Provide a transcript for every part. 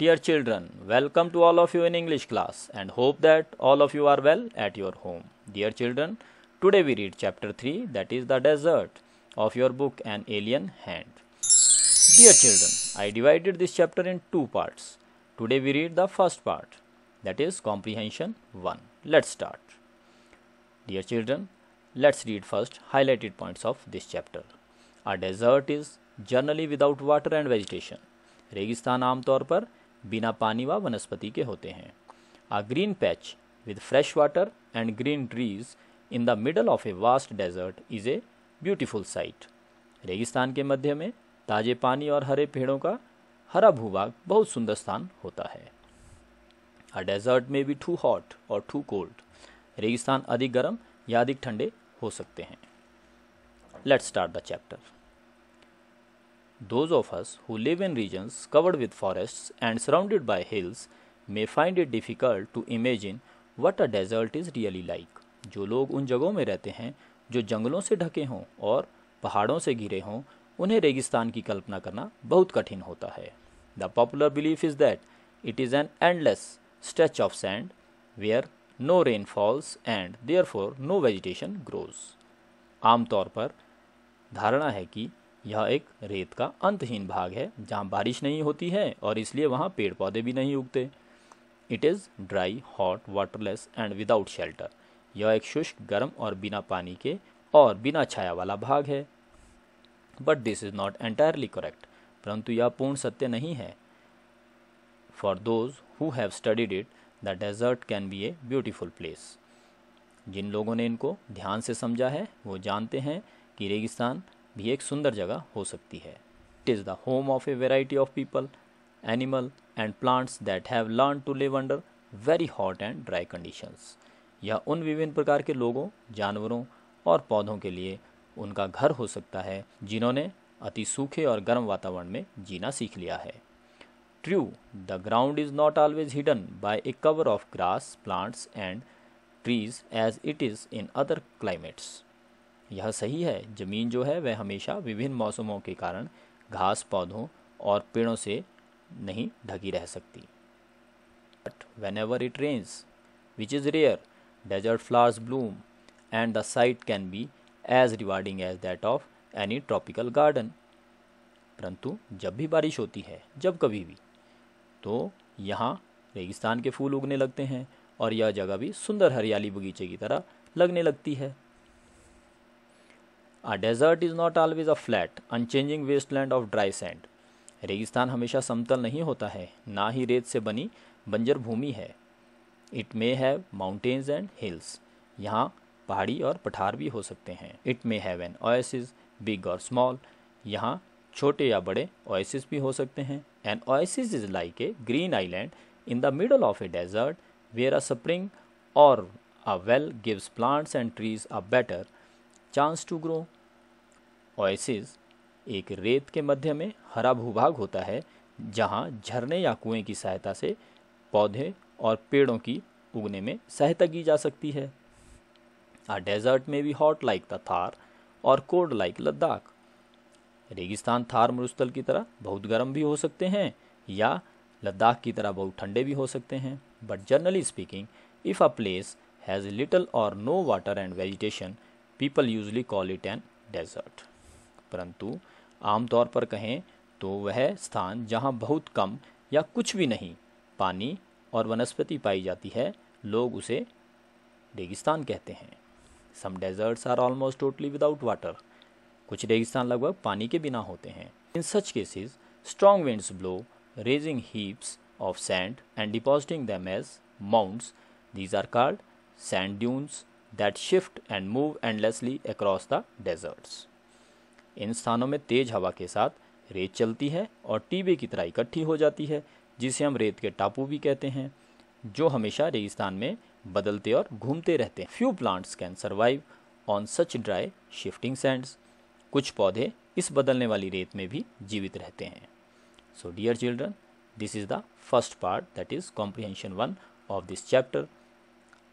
Dear children, welcome to all of you in English class and hope that all of you are well at your home. Dear children, today we read chapter 3 that is the desert of your book An Alien Hand. Dear children, I divided this chapter in two parts. Today we read the first part that is comprehension 1. Let's start. Dear children, let's read first highlighted points of this chapter. A desert is generally without water and vegetation. रेगिस्तान आमतौर पर बिना पानी व वनस्पति के होते हैं a green patch with fresh water and green trees in the middle of a vast desert is a beautiful sight रेगिस्तान के मध्य में ताजे पानी और हरे पेड़ों का हरा भूभाग बहुत सुंदर स्थान होता है अ डेजर्ट में भी टू हॉट और टू कोल्ड रेगिस्तान अधिक गर्म या अधिक ठंडे हो सकते हैं let's start the chapter Those of us who live in regions covered with forests and surrounded by hills may find it difficult to imagine what a desert is really like. जो लोग उन जगहों में रहते हैं जो जंगलों से ढके हों और पहाड़ों से घिरे हों उन्हें रेगिस्तान की कल्पना करना बहुत कठिन होता है the popular belief is that it is an endless stretch of sand where no rain falls and therefore no vegetation grows आमतौर पर धारणा है कि यह एक रेत का अंतहीन भाग है जहाँ बारिश नहीं होती है और इसलिए वहाँ पेड़ पौधे भी नहीं उगते it is dry hot waterless and without shelter यह एक शुष्क गर्म और बिना पानी के और बिना छाया वाला भाग है but this is not entirely correct परंतु यह पूर्ण सत्य नहीं है for those who have studied it the desert can be a beautiful place जिन लोगों ने इनको ध्यान से समझा है वो जानते हैं कि रेगिस्तान भी एक सुंदर जगह हो सकती है it is the home of a variety of people animal and plants that have learn to live under very hot and dry conditions यह उन विभिन्न प्रकार के लोगों जानवरों और पौधों के लिए उनका घर हो सकता है जिन्होंने अति सूखे और गर्म वातावरण में जीना सीख लिया है true the ground is not always hidden by a cover of grass plants and trees as it is in other climates यह सही है ज़मीन जो है वह हमेशा विभिन्न मौसमों के कारण घास पौधों और पेड़ों से नहीं ढकी रह सकती but whenever it rains which is rare desert flowers bloom and the sight can be as rewarding as that of any tropical garden परंतु जब भी बारिश होती है जब कभी भी तो यहाँ रेगिस्तान के फूल उगने लगते हैं और यह जगह भी सुंदर हरियाली बगीचे की तरह लगने लगती है A desert is not always a flat, unchanging wasteland of dry sand. रेगिस्तान हमेशा समतल नहीं होता है ना ही रेत से बनी बंजर भूमि है it may have mountains and hills यहाँ पहाड़ी और पठार भी हो सकते हैं it may have an oasis big or small यहाँ छोटे या बड़े ओएसिस भी हो सकते हैं an oasis is like a green island in the middle of a desert where a spring or a well gives plants and trees a better chance to grow oasis एक रेत के मध्य में हरा भूभाग होता है जहां झरने या कुएं की सहायता से पौधे और पेड़ों की उगने में सहायता की जा सकती है आ डेजर्ट में भी हॉट लाइक द थार और कोल्ड लाइक लद्दाख रेगिस्तान थार मरुस्थल की तरह बहुत गर्म भी हो सकते हैं या लद्दाख की तरह बहुत ठंडे भी हो सकते हैं but generally speaking if a place has little or no water and vegetation people usually call it an desert परंतु आमतौर पर कहें तो वह स्थान जहाँ बहुत कम या कुछ भी नहीं पानी और वनस्पति पाई जाती है लोग उसे रेगिस्तान कहते हैं some deserts are almost totally without water कुछ रेगिस्तान लगभग पानी के बिना होते हैं in such cases strong winds blow raising heaps of sand and depositing them as mounds these are called sand dunes that shift and move endlessly across the deserts इन स्थानों में तेज हवा के साथ रेत चलती है और टीबे की तरह इकट्ठी हो जाती है जिसे हम रेत के टापू भी कहते हैं जो हमेशा रेगिस्तान में बदलते और घूमते रहते हैं few plants can survive on such dry shifting sands कुछ पौधे इस बदलने वाली रेत में भी जीवित रहते हैं so dear children this is the first part that is comprehension one of this chapter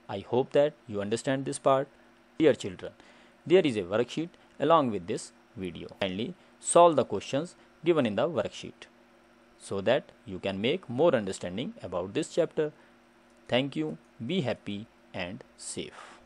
I hope that you understand this part. Dear children, there is a worksheet along with this video. Kindly solve the questions given in the worksheet so that you can make more understanding about this chapter. Thank you, be happy and safe.